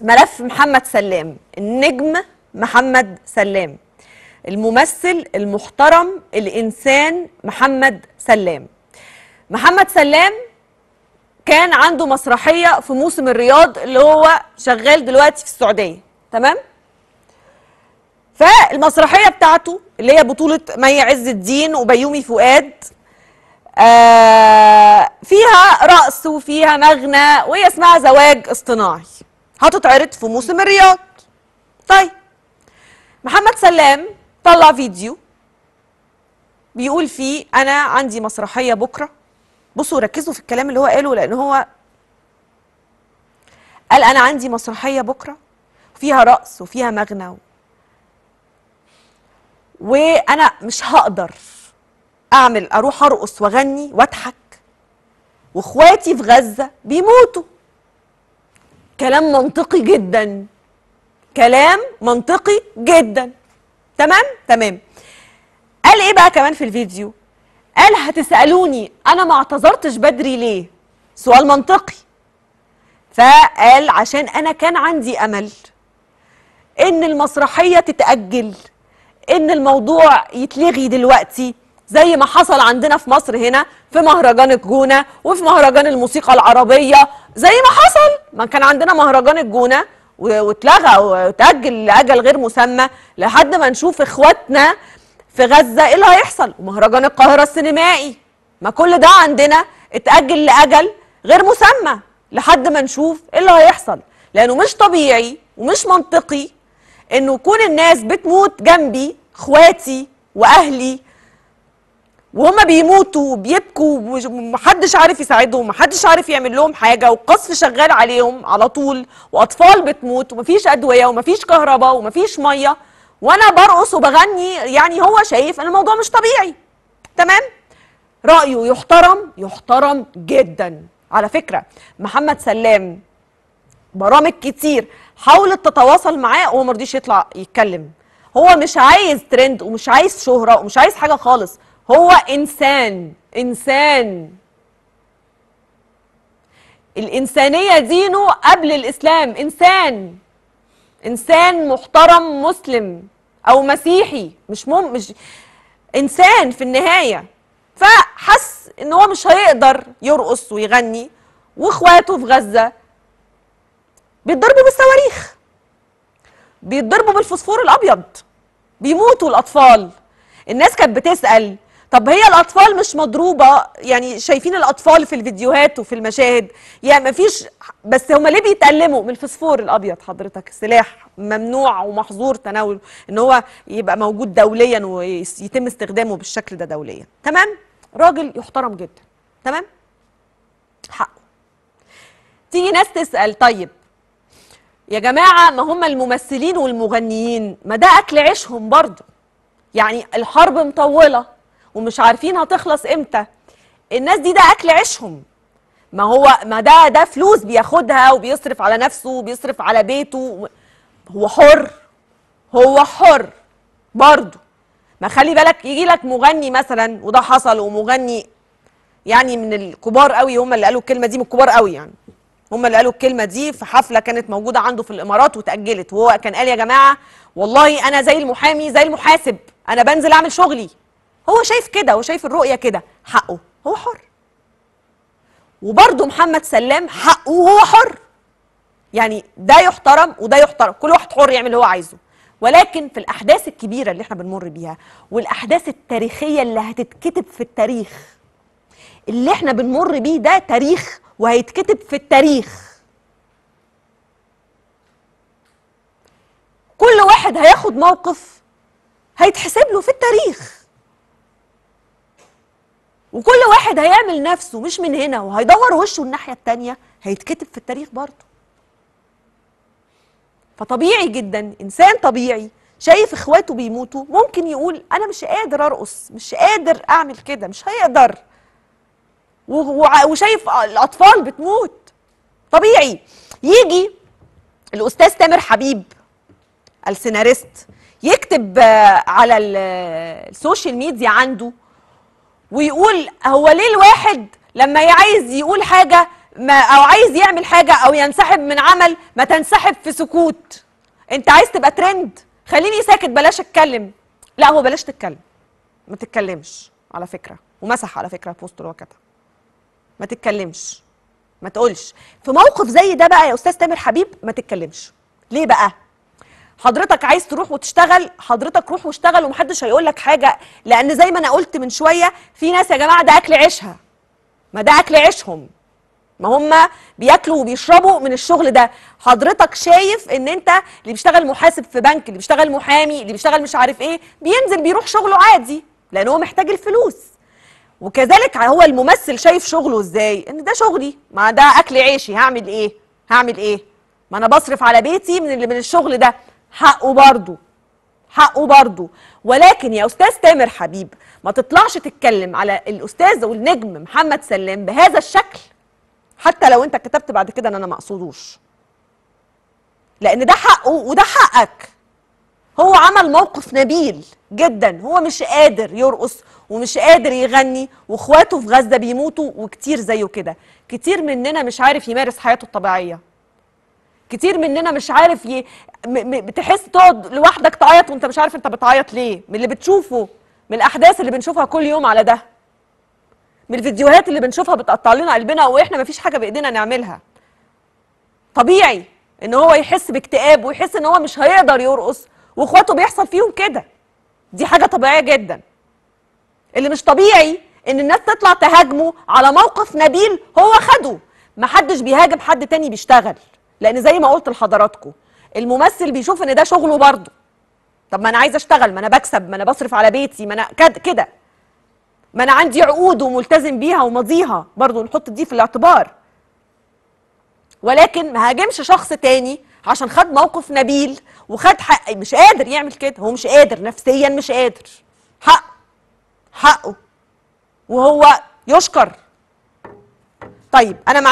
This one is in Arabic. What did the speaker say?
ملف محمد سلام النجم محمد سلام الممثل المحترم الإنسان محمد سلام محمد سلام كان عنده مسرحية في موسم الرياض اللي هو شغال دلوقتي في السعودية تمام؟ فالمسرحية بتاعته اللي هي بطولة مي عز الدين وبيومي فؤاد آه فيها رقص وفيها مغنى وهي اسمها زواج اصطناعي هتتعرض في موسم الرياض طيب محمد سلام طلع فيديو بيقول فيه انا عندي مسرحيه بكره بصوا ركزوا في الكلام اللي هو قاله لان هو قال انا عندي مسرحيه بكره فيها رقص وفيها مغنى و... وانا مش هقدر اعمل اروح ارقص واغني واضحك واخواتي في غزه بيموتوا كلام منطقي جدا كلام منطقي جدا تمام تمام قال ايه بقى كمان في الفيديو قال هتسالوني انا ما اعتذرتش بدري ليه سؤال منطقي فقال عشان انا كان عندي امل ان المسرحيه تتاجل ان الموضوع يتلغي دلوقتي زي ما حصل عندنا في مصر هنا في مهرجان الجونة وفي مهرجان الموسيقى العربية زي ما حصل ما كان عندنا مهرجان الجونة واتلغى وتأجل لأجل غير مسمى لحد ما نشوف إخواتنا في غزة إيه اللي هيحصل ومهرجان القاهرة السينمائي ما كل ده عندنا اتأجل لأجل غير مسمى لحد ما نشوف إيه اللي هيحصل لأنه مش طبيعي ومش منطقي إنه يكون الناس بتموت جنبي إخواتي وأهلي وهما بيموتوا وبيبكوا ومحدش عارف يساعدهم ومحدش عارف يعمل لهم حاجة والقصف شغال عليهم على طول وأطفال بتموت ومفيش أدوية ومفيش كهرباء ومفيش مية وأنا برقص وبغني يعني هو شايف أن الموضوع مش طبيعي تمام رأيه يحترم يحترم جدا على فكرة محمد سلام برامج كتير حاولت تتواصل معاه وهو مرضيش يطلع يتكلم هو مش عايز ترند ومش عايز شهرة ومش عايز حاجة خالص هو إنسان إنسان الإنسانية دينه قبل الإسلام إنسان إنسان محترم مسلم أو مسيحي مش مم مش إنسان في النهاية فحس إن هو مش هيقدر يرقص ويغني وإخواته في غزة بيتضربوا بالصواريخ بيتضربوا بالفوسفور الأبيض بيموتوا الأطفال الناس كانت بتسأل طب هي الأطفال مش مضروبة يعني شايفين الأطفال في الفيديوهات وفي المشاهد يعني مفيش بس هما ليه بيتألموا من الفسفور الأبيض حضرتك سلاح ممنوع ومحظور تناوله إن هو يبقى موجود دوليا ويتم استخدامه بالشكل ده دوليا تمام راجل يحترم جدا تمام حقه تيجي ناس تسأل طيب يا جماعة ما هم الممثلين والمغنيين ما ده أكل عيشهم برضه يعني الحرب مطولة ومش عارفين هتخلص امتى الناس دي ده اكل عيشهم ما هو ما ده ده فلوس بياخدها وبيصرف على نفسه وبيصرف على بيته هو حر هو حر برضه ما خلي بالك يجي لك مغني مثلا وده حصل ومغني يعني من الكبار قوي هم اللي قالوا الكلمه دي من الكبار قوي يعني هم اللي قالوا الكلمه دي في حفله كانت موجوده عنده في الامارات وتاجلت وهو كان قال يا جماعه والله انا زي المحامي زي المحاسب انا بنزل اعمل شغلي هو شايف كده هو شايف الرؤية كده حقه هو حر وبرضه محمد سلام حقه وهو حر يعني ده يحترم وده يحترم كل واحد حر يعمل اللي هو عايزه ولكن في الأحداث الكبيرة اللي احنا بنمر بيها والأحداث التاريخية اللي هتتكتب في التاريخ اللي احنا بنمر بيه ده تاريخ وهيتكتب في التاريخ كل واحد هياخد موقف هيتحسب له في التاريخ وكل واحد هيعمل نفسه مش من هنا وهيدور وشه الناحيه التانيه هيتكتب في التاريخ برضه فطبيعي جدا انسان طبيعي شايف اخواته بيموتوا ممكن يقول انا مش قادر ارقص مش قادر اعمل كده مش هيقدر وشايف الاطفال بتموت طبيعي يجي الاستاذ تامر حبيب السيناريست يكتب على السوشيال ميديا عنده ويقول هو ليه الواحد لما عايز يقول حاجة ما أو عايز يعمل حاجة أو ينسحب من عمل ما تنسحب في سكوت أنت عايز تبقى ترند خليني ساكت بلاش أتكلم لا هو بلاش تتكلم ما تتكلمش على فكرة ومسح على فكرة بوست اللي هو ما تتكلمش ما تقولش في موقف زي ده بقى يا أستاذ تامر حبيب ما تتكلمش ليه بقى حضرتك عايز تروح وتشتغل حضرتك روح واشتغل ومحدش هيقول لك حاجه لان زي ما انا قلت من شويه في ناس يا جماعه ده اكل عيشها ما ده اكل عيشهم ما هم بياكلوا وبيشربوا من الشغل ده حضرتك شايف ان انت اللي بيشتغل محاسب في بنك اللي بيشتغل محامي اللي بيشتغل مش عارف ايه بينزل بيروح شغله عادي لان هو محتاج الفلوس وكذلك هو الممثل شايف شغله ازاي ان ده شغلي ما ده اكل عيشي هعمل ايه هعمل ايه ما انا بصرف على بيتي من اللي من الشغل ده حقه برضه حقه برضه ولكن يا استاذ تامر حبيب ما تطلعش تتكلم على الاستاذ والنجم محمد سلام بهذا الشكل حتى لو انت كتبت بعد كده ان انا ما اقصدوش لان ده حقه وده حقك هو عمل موقف نبيل جدا هو مش قادر يرقص ومش قادر يغني واخواته في غزه بيموتوا وكتير زيه كده كتير مننا مش عارف يمارس حياته الطبيعيه كتير مننا مش عارف ي... م... م... بتحس تقعد لوحدك تعيط وانت مش عارف انت بتعيط ليه من اللي بتشوفه من الاحداث اللي بنشوفها كل يوم على ده من الفيديوهات اللي بنشوفها بتقطع لنا قلبنا واحنا مفيش حاجه بايدينا نعملها طبيعي ان هو يحس باكتئاب ويحس ان هو مش هيقدر يرقص واخواته بيحصل فيهم كده دي حاجه طبيعيه جدا اللي مش طبيعي ان الناس تطلع تهاجمه على موقف نبيل هو خده محدش بيهاجم حد تاني بيشتغل لان زي ما قلت لحضراتكم الممثل بيشوف ان ده شغله برضه طب ما انا عايز اشتغل ما انا بكسب ما انا بصرف على بيتي ما انا كده ما انا عندي عقود وملتزم بيها وماضيها برضه نحط دي في الاعتبار ولكن ما هاجمش شخص تاني عشان خد موقف نبيل وخد حق مش قادر يعمل كده هو مش قادر نفسيا مش قادر حق حقه وهو يشكر طيب انا مع